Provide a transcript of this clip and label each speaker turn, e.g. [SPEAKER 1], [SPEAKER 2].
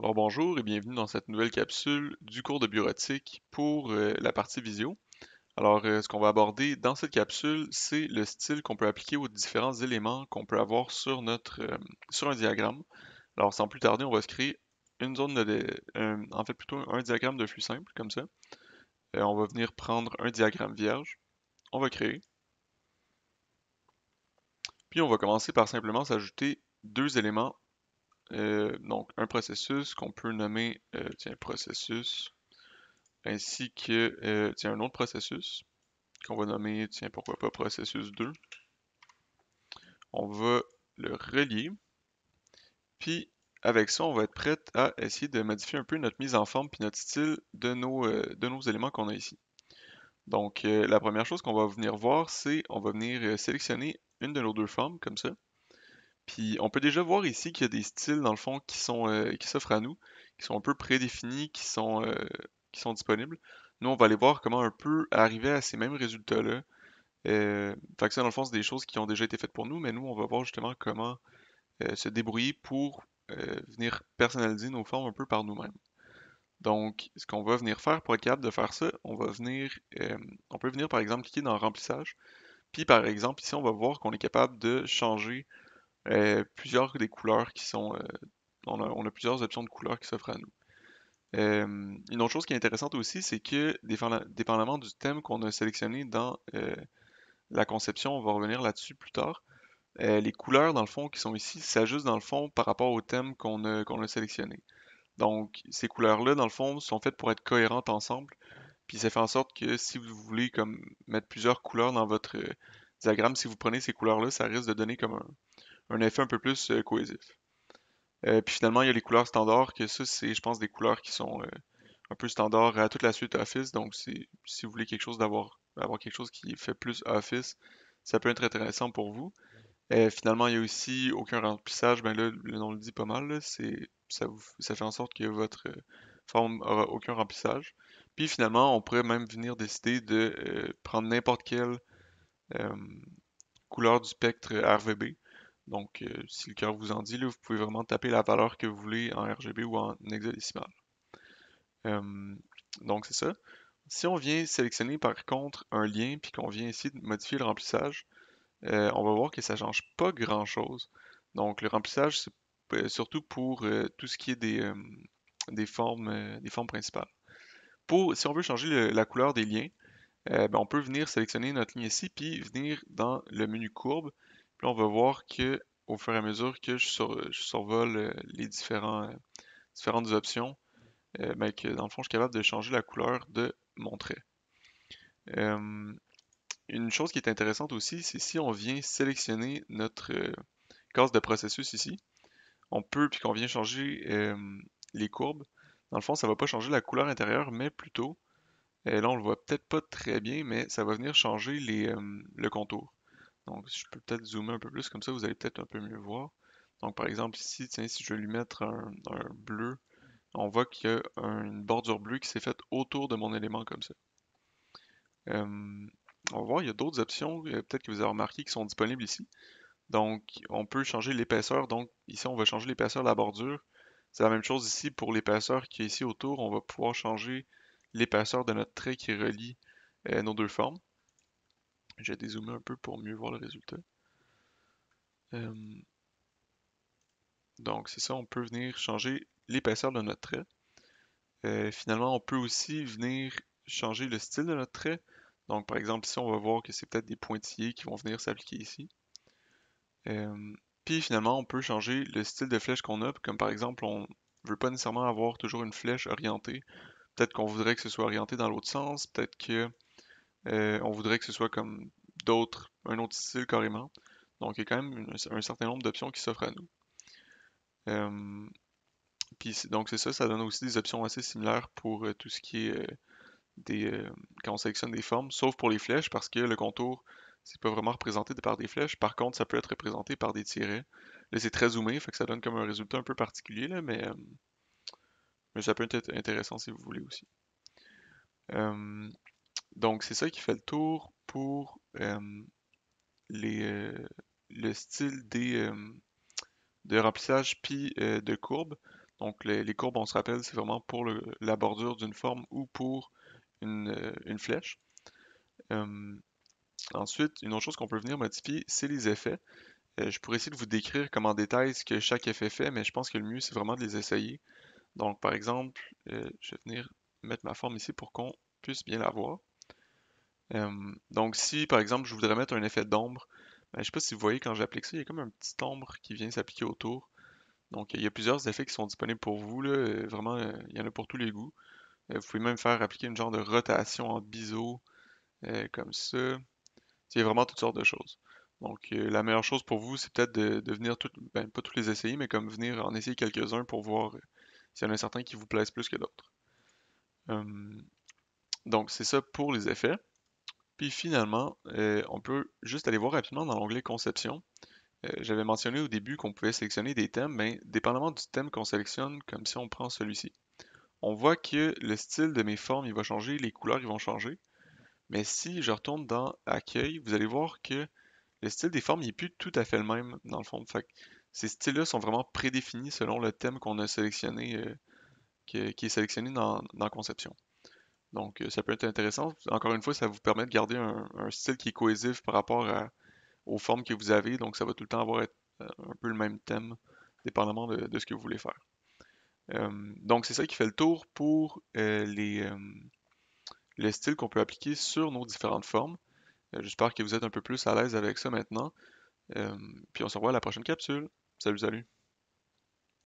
[SPEAKER 1] Alors bonjour et bienvenue dans cette nouvelle capsule du cours de bureautique pour euh, la partie visio. Alors euh, ce qu'on va aborder dans cette capsule, c'est le style qu'on peut appliquer aux différents éléments qu'on peut avoir sur, notre, euh, sur un diagramme. Alors sans plus tarder, on va se créer une zone de... en fait plutôt un diagramme de flux simple, comme ça. on va venir prendre un diagramme vierge. On va créer. Puis on va commencer par simplement s'ajouter deux éléments euh, donc un processus qu'on peut nommer euh, tiens, processus, ainsi que euh, tiens, un autre processus qu'on va nommer, tiens, pourquoi pas processus 2. On va le relier. Puis avec ça, on va être prêt à essayer de modifier un peu notre mise en forme puis notre style de nos, de nos éléments qu'on a ici. Donc la première chose qu'on va venir voir, c'est on va venir sélectionner une de nos deux formes comme ça. Puis on peut déjà voir ici qu'il y a des styles, dans le fond, qui sont euh, qui s'offrent à nous, qui sont un peu prédéfinis, qui sont, euh, qui sont disponibles. Nous, on va aller voir comment un peu arriver à ces mêmes résultats-là. Euh, fait ça, dans le fond, c'est des choses qui ont déjà été faites pour nous, mais nous, on va voir justement comment euh, se débrouiller pour venir personnaliser nos formes un peu par nous-mêmes. Donc, ce qu'on va venir faire pour être capable de faire ça, on va venir, on peut venir par exemple cliquer dans remplissage. Puis par exemple, ici, on va voir qu'on est capable de changer euh, plusieurs des couleurs qui sont. Euh, on a, plusieurs options de couleurs qui s'offrent à nous. Euh, une autre chose qui est intéressante aussi, c'est que dépendamment du thème qu'on a sélectionné dans la conception, on va revenir là-dessus plus tard. les couleurs, dans le fond, qui sont ici, s'ajustent dans le fond par rapport au thème qu'on a, sélectionné. Donc, ces couleurs-là, dans le fond, sont faites pour être cohérentes ensemble. Puis ça fait en sorte que si vous voulez comme, mettre plusieurs couleurs dans votre diagramme, si vous prenez ces couleurs-là, ça risque de donner comme un, un effet un peu plus euh, cohésif. Euh, puis finalement, il y a les couleurs standards, que ça, c'est, je pense, des couleurs qui sont euh, un peu standard à toute la suite Office. Donc, si, si vous voulez quelque chose d'avoir avoir quelque chose qui fait plus Office, ça peut être intéressant pour vous. finalement, il n'y a aussi aucun remplissage. Ben là, le nom le dit pas mal. C'est, ça, vous, ça fait en sorte que votre forme n'aura aucun remplissage. Puis finalement, on pourrait même venir décider de prendre n'importe quelle couleur du spectre RVB. Donc, euh, si le cœur vous en dit, vous pouvez vraiment taper la valeur que vous voulez en RGB ou en hexadécimal. Hum, donc, c'est ça. Si on vient sélectionner par contre un lien, puis qu'on vient ici modifier le remplissage, euh, on va voir que ça ne change pas grand-chose. Donc, le remplissage, c'est euh, surtout pour tout ce qui est des, hum, des formes, des formes principales. Pour, si on veut changer la couleur des liens, ben, on peut venir sélectionner notre ligne ici, puis venir dans le menu courbe, on va voir que au fur et à mesure que je, survole euh, les euh, différentes options, euh, ben que dans le fond, je suis capable de changer la couleur de mon trait. une chose qui est intéressante aussi, c'est si on vient sélectionner notre case de processus ici, on peut, puis qu'on vient changer les courbes, dans le fond, ça ne va pas changer la couleur intérieure, mais plutôt, là on le voit peut-être pas très bien, mais ça va venir changer le contour. Donc, je peux peut-être zoomer un peu plus, comme ça, vous allez peut-être un peu mieux voir. Donc, par exemple, ici, tiens, si je vais lui mettre un, bleu, on voit qu'il y a une bordure bleue qui s'est faite autour de mon élément comme ça. Euh, on va voir, il y a d'autres options, euh, peut-être que vous avez remarqué, qui sont disponibles ici. Donc, on peut changer l'épaisseur. Donc, ici, on va changer l'épaisseur de la bordure. C'est la même chose ici pour l'épaisseur qui est ici autour. On va pouvoir changer l'épaisseur de notre trait qui relie euh, nos deux formes. J'ai dézoomé un peu pour mieux voir le résultat. Euh, donc, c'est ça, on peut venir changer l'épaisseur de notre trait. Euh, finalement, on peut aussi venir changer le style de notre trait. Donc, par exemple, ici, on va voir que c'est peut-être des pointillés qui vont venir s'appliquer ici. Euh, puis, finalement, on peut changer le style de flèche qu'on a. Comme par exemple, on ne veut pas nécessairement avoir toujours une flèche orientée. Peut-être qu'on voudrait que ce soit orienté dans l'autre sens. Peut-être que voudrait que ce soit comme d'autres, un autre style carrément. Donc, il y a quand même un, certain nombre d'options qui s'offrent à nous. Euh, puis, donc, c'est ça, ça donne aussi des options assez similaires pour euh, tout ce qui est euh, des. quand on sélectionne des formes, sauf pour les flèches, parce que le contour, c'est pas vraiment représenté par des flèches. Par contre, ça peut être représenté par des tirets. Là, c'est très zoomé, fait que ça donne comme un résultat un peu particulier, là, mais, mais ça peut être intéressant si vous voulez aussi. donc, c'est ça qui fait le tour pour les, le style des, de remplissage puis de courbes. Donc les, courbes, on se rappelle, c'est vraiment pour la bordure d'une forme ou pour une, flèche. ensuite, une autre chose qu'on peut venir modifier, c'est les effets je pourrais essayer de vous décrire comme en détail ce que chaque effet fait, mais je pense que le mieux, c'est vraiment de les essayer. Donc, par exemple, je vais venir mettre ma forme ici pour qu'on puisse bien la voir donc si, par exemple, je voudrais mettre un effet d'ombre, ben, je ne sais pas si vous voyez quand j'applique ça, il y a comme un petit ombre qui vient s'appliquer autour. Donc il y a plusieurs effets qui sont disponibles pour vous. Euh, vraiment, euh, il y en a pour tous les goûts. Euh, vous pouvez même faire appliquer une genre de rotation en biseau, comme ça. C'est vraiment toutes sortes de choses. Donc, la meilleure chose pour vous, c'est peut-être de, venir, ben, pas tous les essayer, mais comme venir en essayer quelques-uns pour voir s'il y en a certains qui vous plaisent plus que d'autres. donc, c'est ça pour les effets. Puis finalement, euh, on peut juste aller voir rapidement dans l'onglet Conception. Euh, j'avais mentionné au début qu'on pouvait sélectionner des thèmes, mais dépendamment du thème qu'on sélectionne, comme si on prend celui-ci, on voit que le style de mes formes il va changer, les couleurs ils vont changer. Mais si je retourne dans Accueil, vous allez voir que le style des formes n'est plus tout à fait le même dans le fond. ces styles-là sont vraiment prédéfinis selon le thème qu'on a sélectionné, euh, qui, est sélectionné dans Conception. Donc, euh, ça peut être intéressant. Encore une fois, ça vous permet de garder un, style qui est cohésif par rapport aux formes que vous avez. Donc, ça va tout le temps avoir euh, un peu le même thème, dépendamment de, ce que vous voulez faire. Euh, donc, c'est ça qui fait le tour pour les, les, styles qu'on peut appliquer sur nos différentes formes. J'espère que vous êtes un peu plus à l'aise avec ça maintenant. puis on se revoit à la prochaine capsule. Salut, salut!